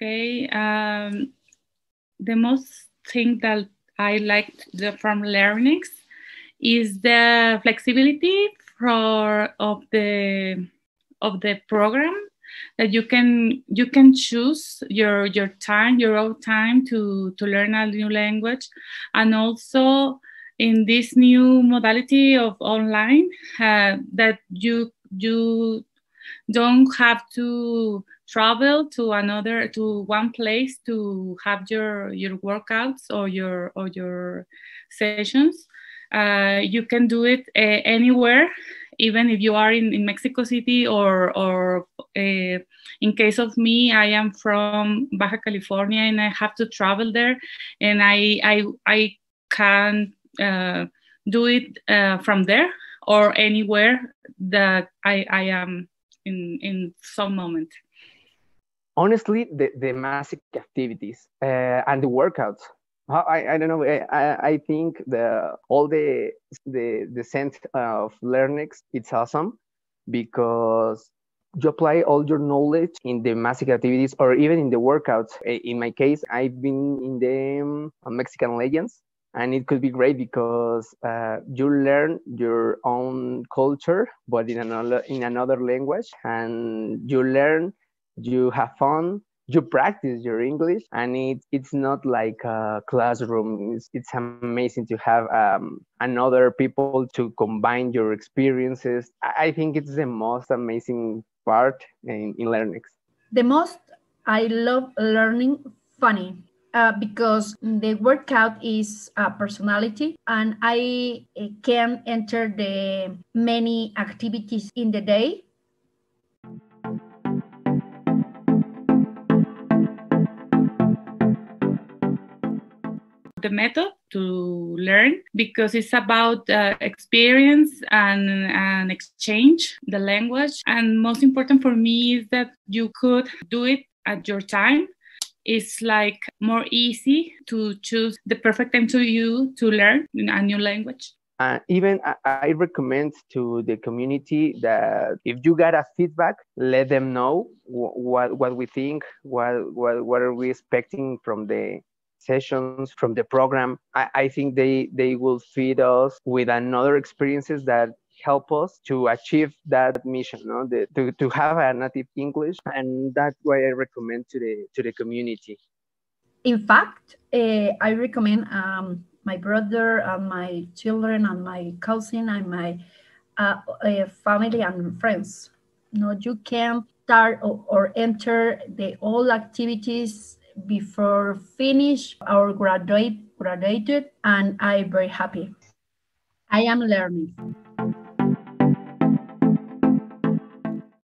Okay. Um, the most thing that I liked the, from learnings is the flexibility for of the of the program that you can you can choose your your time your own time to to learn a new language and also in this new modality of online uh, that you you don't have to travel to another to one place to have your your workouts or your or your sessions uh, you can do it uh, anywhere even if you are in, in mexico city or or uh, in case of me i am from baja california and i have to travel there and i i, I can uh, do it uh, from there or anywhere that i i am in in some moment honestly the, the massive activities uh, and the workouts I, I don't know. I, I think the all the the the sense of learning it's awesome because you apply all your knowledge in the massive activities or even in the workouts. In my case, I've been in the um, Mexican Legends, and it could be great because uh, you learn your own culture, but in another in another language, and you learn you have fun you practice your english and it, it's not like a classroom it's, it's amazing to have um, another people to combine your experiences i think it's the most amazing part in, in learning the most i love learning funny uh, because the workout is uh, personality and i eh, can enter the many activities in the day the method to learn because it's about uh, experience and exchange the language and most important for me is that you could do it at your time it's like more easy to choose the perfect time to you to learn a new language uh, even I, I, recommend to the community that if you got a feedback, let them know wh- what what we think, what what what are we expecting from the sessions from the program I, I, think they they will feed us with another experiences that help us to achieve that mission no? The, to, to have a native english and that's why i recommend to the to the community in fact uh, i recommend um, my brother and my children and my cousin and my uh, uh, family and friends you no know, you can start or, or enter the all activities before finish our graduate graduated and I'm very happy. I am learning.